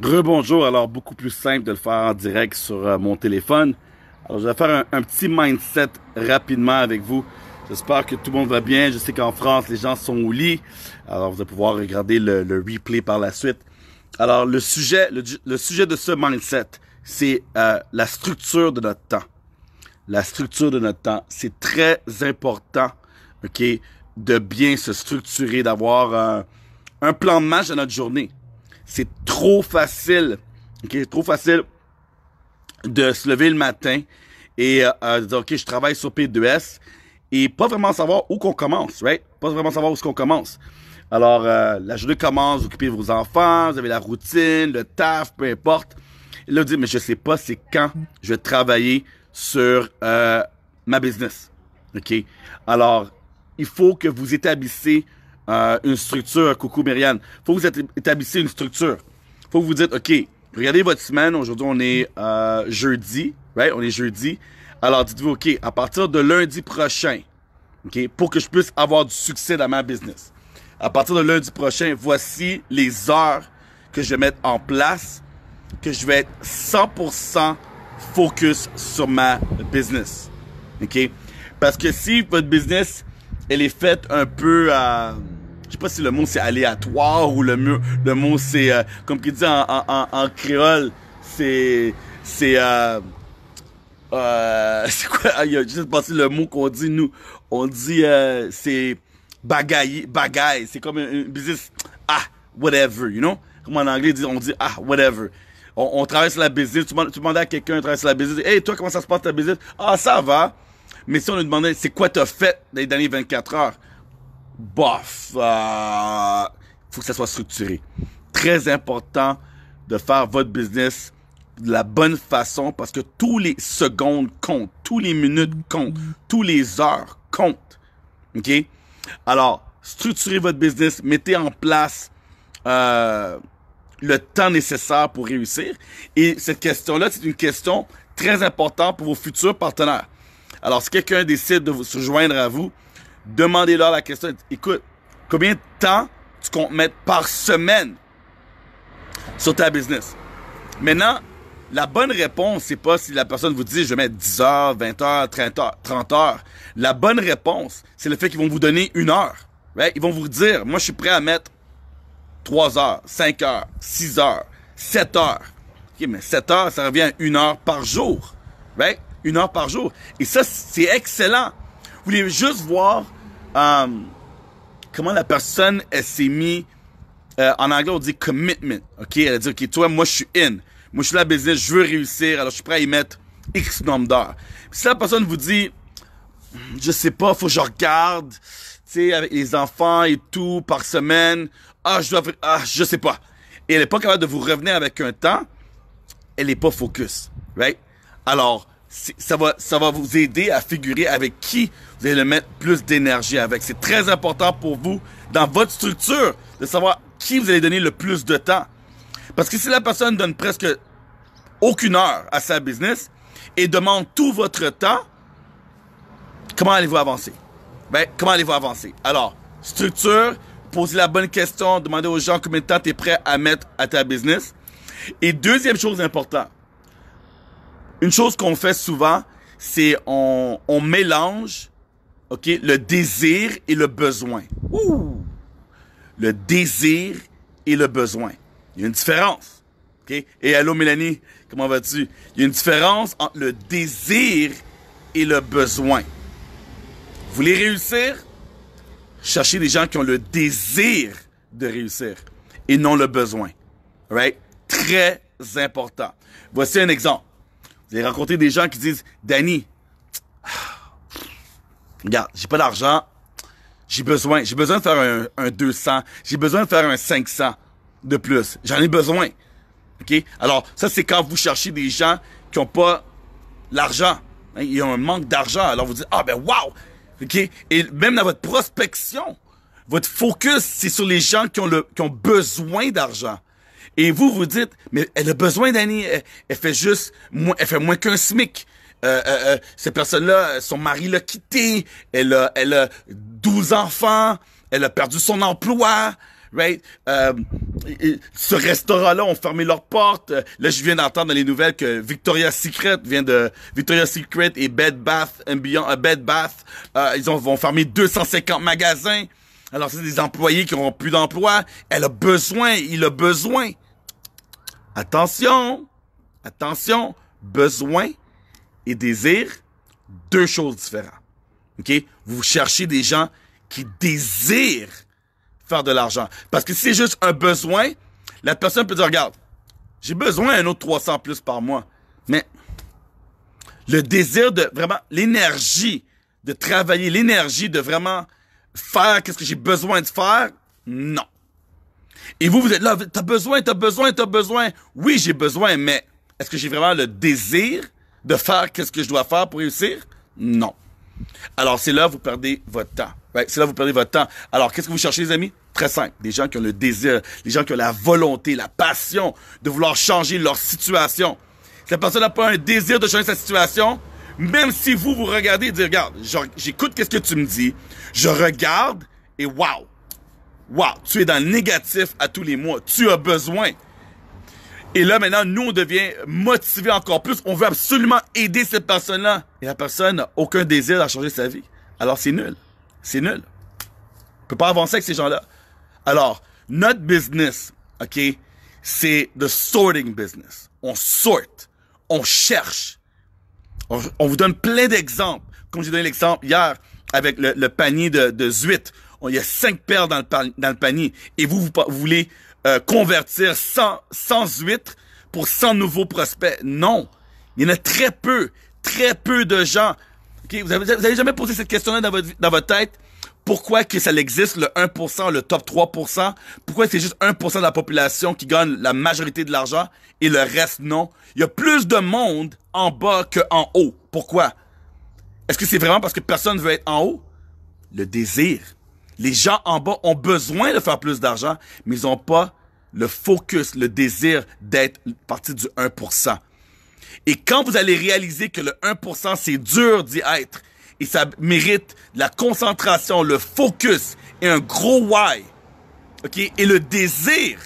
Rebonjour, alors beaucoup plus simple de le faire en direct sur euh, mon téléphone. Alors je vais faire un, petit mindset rapidement avec vous. J'espère que tout le monde va bien. Je sais qu'en France, les gens sont au lit. Alors vous allez pouvoir regarder le, replay par la suite. Alors le sujet, le, sujet de ce mindset, c'est euh, la structure de notre temps. La structure de notre temps, c'est très important, ok, de bien se structurer, d'avoir un plan de match à notre journée. C'est trop facile. C'est trop facile de se lever le matin et euh, euh, dire, OK, je travaille sur P2S et pas vraiment savoir où qu'on commence, right? Pas vraiment savoir où est-ce qu'on commence. Alors, euh, la journée commence, vous occupez vos enfants, vous avez la routine, le taf, peu importe. Et là, vous dites, mais je sais pas c'est quand je vais travailler sur ma business. OK? Alors, il faut que vous établissiez euh, une structure. Coucou Myriane. Faut que vous établissez une structure. Faut que vous dites, OK, regardez votre semaine. Aujourd'hui, on est euh, jeudi. Right? On est jeudi. Alors, dites-vous, OK, à partir de lundi prochain, OK, pour que je puisse avoir du succès dans ma business, à partir de lundi prochain, voici les heures que je vais mettre en place, que je vais être 100% focus sur ma business. OK? Parce que si votre business, elle est faite un peu à... Euh, je sais pas si le mot c'est aléatoire ou le, mur, le mot c'est, euh, comme qu'il dit en, créole, c'est, c'est, euh, euh, c'est quoi, ah, il y a juste passé le mot qu'on dit nous, on dit, c'est bagaille, bagaille, c'est comme un business, ah, whatever, you know? Comme en anglais, on dit, ah, whatever. On, travaille traverse la business, tu, demandes à quelqu'un, traverse la business, hey, toi, comment ça se passe ta business? Ah, ça va. Mais si on lui demandait, c'est quoi t'as fait les dernières 24 heures? bof, euh, faut que ça soit structuré. Très important de faire votre business de la bonne façon parce que tous les secondes comptent, tous les minutes comptent, tous les heures comptent. OK? Alors, structurez votre business, mettez en place euh, le temps nécessaire pour réussir. Et cette question-là, c'est une question très importante pour vos futurs partenaires. Alors, si quelqu'un décide de vous, se joindre à vous, Demandez-leur la question. Écoute, combien de temps tu comptes mettre par semaine sur ta business? Maintenant, la bonne réponse, c'est pas si la personne vous dit je vais mettre 10 heures, 20 heures, 30 heures, 30 heures. La bonne réponse, c'est le fait qu'ils vont vous donner une heure. Ils vont vous dire, moi je suis prêt à mettre 3 heures, 5 heures, 6 heures, 7 heures. mais 7 heures, ça revient à une heure par jour. Une heure par jour. Et ça, c'est excellent voulez juste voir um, comment la personne elle s'est mis euh, en anglais, on dit commitment. OK? Elle dit, OK, toi, moi, je suis in. Moi, je suis la business, je veux réussir, alors je suis prêt à y mettre X nombre d'heures. Si la personne vous dit, je sais pas, faut que je regarde, tu sais, avec les enfants et tout, par semaine, ah, je dois, ah, je sais pas. Et elle est pas capable de vous revenir avec un temps, elle est pas focus. Right? Alors, ça va, ça va vous aider à figurer avec qui vous allez le mettre plus d'énergie avec. C'est très important pour vous, dans votre structure, de savoir qui vous allez donner le plus de temps. Parce que si la personne donne presque aucune heure à sa business et demande tout votre temps, comment allez-vous avancer? Ben, comment allez-vous avancer? Alors, structure, posez la bonne question, demandez aux gens combien de temps tu es prêt à mettre à ta business. Et deuxième chose importante, une chose qu'on fait souvent, c'est on, mélange OK, le désir et le besoin. Ouh! Le désir et le besoin. Il y a une différence. OK? Et allô Mélanie, comment vas-tu? Il y a une différence entre le désir et le besoin. Vous voulez réussir? Cherchez des gens qui ont le désir de réussir et non le besoin. Right? Très important. Voici un exemple. J'ai rencontré des gens qui disent, Danny, regarde, j'ai pas d'argent, j'ai besoin, j'ai besoin de faire un, 200, j'ai besoin de faire un 500 de plus, j'en ai besoin. OK? Alors, ça, c'est quand vous cherchez des gens qui ont pas l'argent. Hein, ils ont un manque d'argent. Alors, vous dites, ah, ben, wow! OK? Et même dans votre prospection, votre focus, c'est sur les gens qui ont, le, qui ont besoin d'argent. Et vous, vous dites, mais elle a besoin d'années elle, fait juste, elle fait moins qu'un SMIC. Euh, euh, euh cette personne-là, son mari l'a quitté, elle a, elle a 12 enfants, elle a perdu son emploi, right? Euh, ce restaurant-là ont fermé leurs portes. Là, je viens d'entendre dans les nouvelles que Victoria's Secret vient de Victoria's Secret et Bed Bath and Beyond, euh, Bed Bath, euh, ils ont, vont fermer 250 magasins. Alors, c'est des employés qui n'auront plus d'emploi. Elle a besoin, il a besoin. Attention, attention, besoin et désir, deux choses différentes. OK? Vous cherchez des gens qui désirent faire de l'argent. Parce que si c'est juste un besoin, la personne peut dire, regarde, j'ai besoin d'un autre 300 plus par mois. Mais le désir de vraiment, l'énergie de travailler, l'énergie de vraiment faire qu'est-ce que j'ai besoin de faire? Non. Et vous, vous êtes là, t'as besoin, t'as besoin, t'as besoin. Oui, j'ai besoin, mais est-ce que j'ai vraiment le désir de faire qu'est-ce que je dois faire pour réussir? Non. Alors, c'est là que vous perdez votre temps. c'est là que vous perdez votre temps. Alors, qu'est-ce que vous cherchez, les amis? Très simple. Des gens qui ont le désir, les gens qui ont la volonté, la passion de vouloir changer leur situation. la personne n'a pas un désir de changer sa situation, même si vous vous regardez et dites, regarde, j'écoute qu'est-ce que tu me dis, je regarde et wow, wow, tu es dans le négatif à tous les mois. Tu as besoin. Et là, maintenant, nous, on devient motivé encore plus. On veut absolument aider cette personne-là. Et la personne n'a aucun désir à changer sa vie. Alors, c'est nul. C'est nul. On peut pas avancer avec ces gens-là. Alors, notre business, OK, c'est the sorting business. On sort ». On cherche. On, vous donne plein d'exemples. Comme j'ai donné l'exemple hier avec le, panier de, de Zuit. Il y a cinq paires dans le, panier. Et vous, vous, voulez euh, convertir 100, 100 huîtres pour 100 nouveaux prospects. Non. Il y en a très peu. Très peu de gens. Vous avez jamais posé cette question-là dans votre tête pourquoi que ça existe le 1%, le top 3%, pourquoi c'est juste 1% de la population qui gagne la majorité de l'argent et le reste non. Il y a plus de monde en bas qu'en haut. Pourquoi? Est-ce que c'est vraiment parce que personne veut être en haut? Le désir. Les gens en bas ont besoin de faire plus d'argent, mais ils n'ont pas le focus, le désir d'être partie du 1%. Et quand vous allez réaliser que le 1%, c'est dur d'y être, et ça mérite la concentration, le focus et un gros why. OK? Et le désir.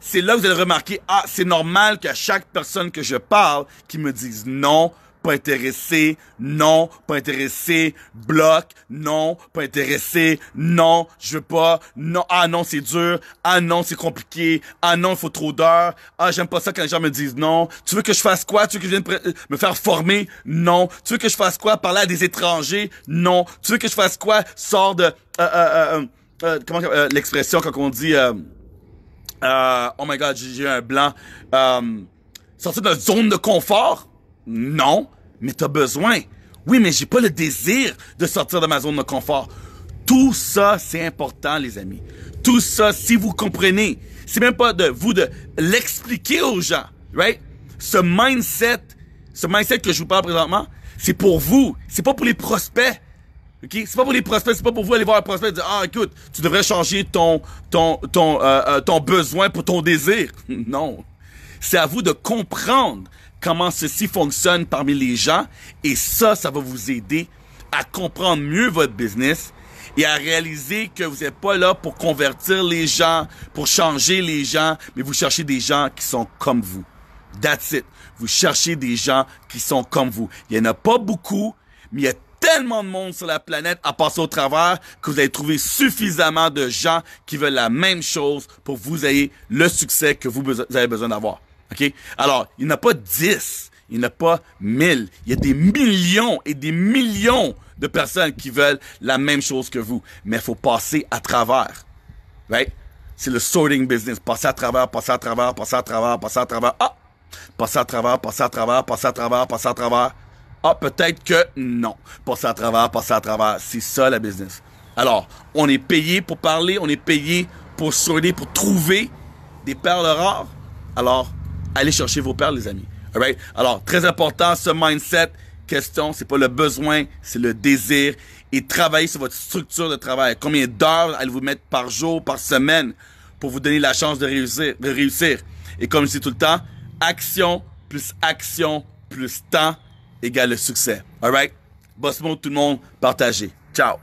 C'est là que vous allez remarquer, ah, c'est normal qu'à chaque personne que je parle, qui me dise non, pas intéressé, non, pas intéressé, bloc, non, pas intéressé, non, je veux pas, non, ah non, c'est dur, ah non, c'est compliqué, ah non, il faut trop d'heures, ah j'aime pas ça quand les gens me disent non, tu veux que je fasse quoi, tu veux que je vienne euh, me faire former, non, tu veux que je fasse quoi, parler à des étrangers, non, tu veux que je fasse quoi, sort de, euh, euh, euh comment l'expression quand on dit, oh my god, j'ai un blanc, sortir de zone de confort, non mais t'as besoin. Oui, mais j'ai pas le désir de sortir de ma zone de confort. Tout ça, c'est important, les amis. Tout ça, si vous comprenez, c'est même pas de vous de l'expliquer aux gens, right? Ce mindset, ce mindset que je vous parle présentement, c'est pour vous. C'est pas pour les prospects. OK? C'est pas pour les prospects, c'est pas pour vous aller voir un prospect et dire Ah écoute, tu devrais changer ton ton ton euh, euh, ton besoin pour ton désir. Non. C'est à vous de comprendre comment ceci fonctionne parmi les gens. Et ça, ça va vous aider à comprendre mieux votre business et à réaliser que vous n'êtes pas là pour convertir les gens, pour changer les gens, mais vous cherchez des gens qui sont comme vous. That's it. Vous cherchez des gens qui sont comme vous. Il n'y en a pas beaucoup, mais il y a tellement de monde sur la planète à passer au travers que vous allez trouver suffisamment de gens qui veulent la même chose pour que vous ayez le succès que vous, vous avez besoin d'avoir. OK? Alors, il n'y a pas 10, il n'y a pas 1000. Il y a des millions et des millions de personnes qui veulent la même chose que vous. Mais il faut passer à travers. Right? C'est le sorting business. Passer à travers, passer à travers, passer à travers, passer à travers. Ah! Passer à travers, passer à travers, passer à travers, passer à travers. Ah, peut-être que non. Passer à travers, passer à travers. C'est ça le business. Alors, on est payé pour parler, on est payé pour sortir, pour trouver des perles rares. Alors, allez chercher vos perles, les amis. All Alors, très important, ce mindset, question, c'est pas le besoin, c'est le désir. Et travaillez sur votre structure de travail. Combien d'heures allez-vous mettre par jour, par semaine, pour vous donner la chance de réussir, de réussir. Et comme je dis tout le temps, action plus action plus temps égale le succès. All right? Boss tout le monde, partagez. Ciao!